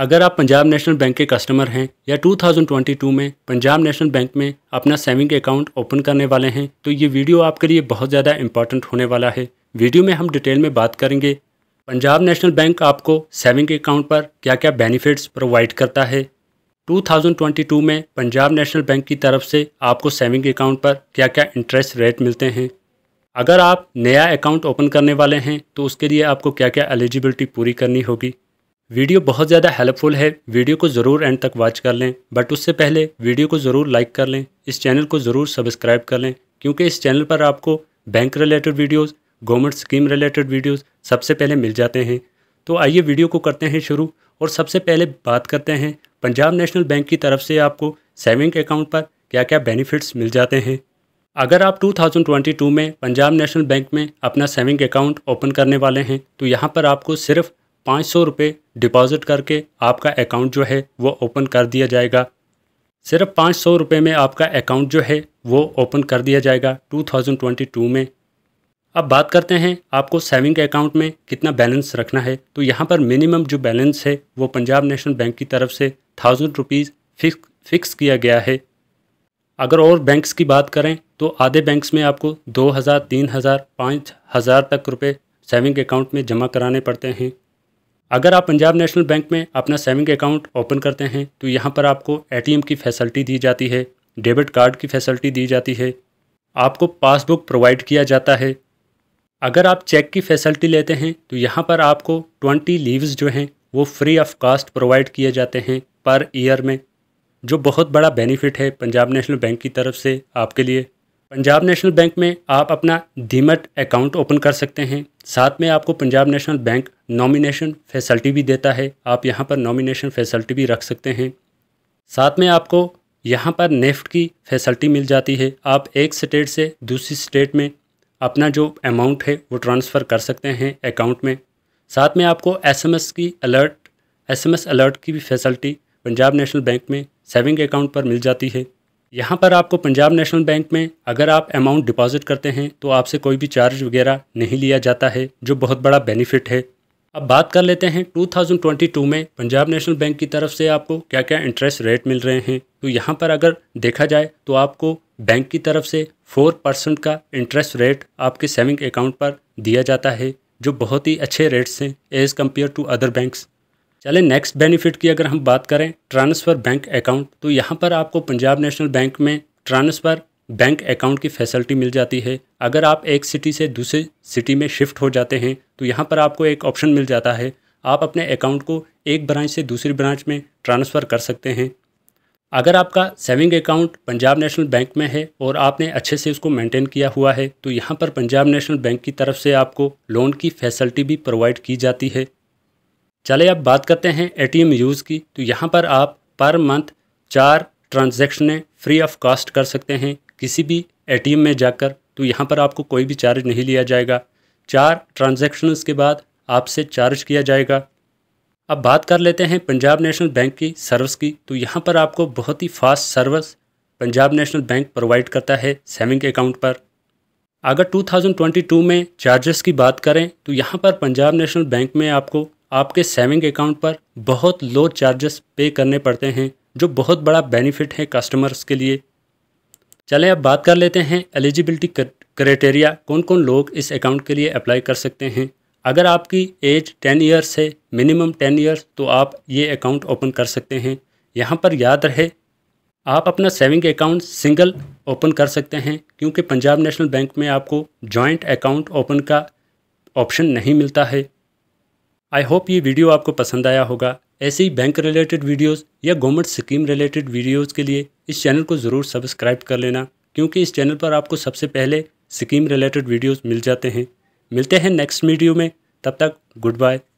अगर आप Punjab National Bank के कस्टमर हैं या 2022 में पंजाब नेशनल बैंक में अपना सेविंग अकाउंट ओपन करने वाले हैं तो ये वीडियो आपके लिए बहुत ज़्यादा इंपॉर्टेंट होने वाला है वीडियो में हम डिटेल में बात करेंगे पंजाब नेशनल बैंक आपको सेविंग अकाउंट पर क्या क्या बेनिफिट्स प्रोवाइड करता है 2022 में पंजाब नेशनल बैंक की तरफ से आपको सेविंग अकाउंट पर क्या क्या इंटरेस्ट रेट मिलते हैं अगर आप नया अकाउंट ओपन करने वाले हैं तो उसके लिए आपको क्या क्या एलिजिबिलिटी पूरी करनी होगी वीडियो बहुत ज़्यादा हेल्पफुल है वीडियो को ज़रूर एंड तक वॉच कर लें बट उससे पहले वीडियो को ज़रूर लाइक कर लें इस चैनल को ज़रूर सब्सक्राइब कर लें क्योंकि इस चैनल पर आपको bank related videos government scheme related videos सबसे पहले मिल जाते हैं तो आइए वीडियो को करते हैं शुरू और सबसे पहले बात करते हैं पंजाब नेशनल बैंक की तरफ से आपको सेविंग अकाउंट पर क्या क्या बेनिफिट्स मिल जाते हैं अगर आप 2022 में पंजाब नेशनल बैंक में अपना सेविंग अकाउंट ओपन करने वाले हैं तो यहाँ पर आपको सिर्फ पाँच सौ रुपये डिपॉज़िट करके आपका अकाउंट जो है वो ओपन कर दिया जाएगा सिर्फ पाँच सौ रुपये में आपका अकाउंट जो है वो ओपन कर दिया जाएगा 2022 में अब बात करते हैं आपको सेविंग अकाउंट में कितना बैलेंस रखना है तो यहाँ पर मिनिमम जो बैलेंस है वो पंजाब नेशनल बैंक की तरफ से थाउजेंड रुपीज़ फिक्स फिक्स किया गया है अगर और बैंक्स की बात करें तो आधे बैंक्स में आपको दो हज़ार तीन हज़ार पाँच हज़ार तक रुपये सेविंग अकाउंट में जमा कराने पड़ते हैं अगर आप पंजाब नेशनल बैंक में अपना सेविंग अकाउंट ओपन करते हैं तो यहाँ पर आपको ए की फैसिलिटी दी जाती है डेबिट कार्ड की फैसिलिटी दी जाती है आपको पासबुक प्रोवाइड किया जाता है अगर आप चेक की फैसिलिटी लेते हैं तो यहाँ पर आपको ट्वेंटी लीव्स जो हैं वो फ्री ऑफ कास्ट प्रोवाइड किए जाते हैं पर ईयर में जो बहुत बड़ा बेनिफिट है पंजाब नेशनल बैंक की तरफ से आपके लिए पंजाब नेशनल बैंक में आप अपना डीमट अकाउंट ओपन कर सकते हैं साथ में आपको Punjab National Bank nomination facility भी देता है आप यहाँ पर नॉमिनेशन फैसिलिटी भी रख सकते हैं साथ में आपको यहाँ पर नेफ्ट की फैसिलिटी मिल जाती है आप एक स्टेट से दूसरी स्टेट में अपना जो अमाउंट है वो ट्रांसफ़र कर सकते हैं अकाउंट में साथ में आपको एस की अलर्ट एस अलर्ट की भी फैसिलिटी पंजाब नेशनल बैंक में सेविंग अकाउंट पर मिल जाती है यहाँ पर आपको पंजाब नेशनल बैंक में अगर आप अमाउंट डिपॉजिट करते हैं तो आपसे कोई भी चार्ज वगैरह नहीं लिया जाता है जो बहुत बड़ा बेनिफिट है अब बात कर लेते हैं 2022 में पंजाब नेशनल बैंक की तरफ से आपको क्या क्या इंटरेस्ट रेट मिल रहे हैं तो यहाँ पर अगर देखा जाए तो आपको बैंक की तरफ से 4 परसेंट का इंटरेस्ट रेट आपके सेविंग अकाउंट पर दिया जाता है जो बहुत ही अच्छे रेट्स हैं as compare to other banks चले नेक्स्ट बेनिफिट की अगर हम बात करें ट्रांसफ़र बैंक अकाउंट तो यहाँ पर आपको पंजाब नेशनल बैंक में ट्रांसफ़र बैंक अकाउंट की फैसिलिटी मिल जाती है अगर आप एक सिटी से दूसरे सिटी में शिफ्ट हो जाते हैं तो यहाँ पर आपको एक ऑप्शन मिल जाता है आप अपने अकाउंट को एक ब्रांच से दूसरी ब्रांच में ट्रांसफ़र कर सकते हैं अगर आपका saving account Punjab National Bank में है और आपने अच्छे से उसको मेंटेन किया हुआ है तो यहाँ पर पंजाब नेशनल बैंक की तरफ से आपको लोन की फैसिलिटी भी प्रोवाइड की जाती है चले अब बात करते हैं ए यूज़ की तो यहाँ पर आप पर मंथ चार ट्रांज़ेक्शनें फ्री ऑफ कॉस्ट कर सकते हैं किसी भी ए में जाकर तो यहाँ पर आपको कोई भी चार्ज नहीं लिया जाएगा चार ट्रांजैक्शंस के बाद आपसे चार्ज किया जाएगा अब बात कर लेते हैं पंजाब नेशनल बैंक की सर्विस की तो यहाँ पर आपको बहुत ही fast service Punjab National Bank provide करता है सेविंग अकाउंट पर अगर 2022 में चार्जेस की बात करें तो यहाँ पर पंजाब नेशनल बैंक में आपको आपके सेविंग अकाउंट पर बहुत लो चार्जेस पे करने पड़ते हैं जो बहुत बड़ा बेनिफिट है कस्टमर्स के लिए चले अब बात कर लेते हैं एलिजिबिलिटी क्राइटेरिया कौन कौन लोग इस अकाउंट के लिए अप्लाई कर सकते हैं अगर आपकी एज टेन ईयर्स है मिनिमम टेन ईयर्स तो आप ये अकाउंट ओपन कर सकते हैं यहाँ पर याद रहे आप अपना सेविंग अकाउंट सिंगल ओपन कर सकते हैं क्योंकि पंजाब नेशनल बैंक में आपको जॉइंट अकाउंट ओपन का ऑप्शन नहीं मिलता है आई होप ये वीडियो आपको पसंद आया होगा ऐसे ही बैंक रिलेटेड वीडियोस या गवर्नमेंट स्कीम रिलेटेड वीडियोस के लिए इस चैनल को ज़रूर सब्सक्राइब कर लेना क्योंकि इस चैनल पर आपको सबसे पहले स्कीम रिलेटेड वीडियोस मिल जाते हैं मिलते हैं नेक्स्ट वीडियो में तब तक गुड बाय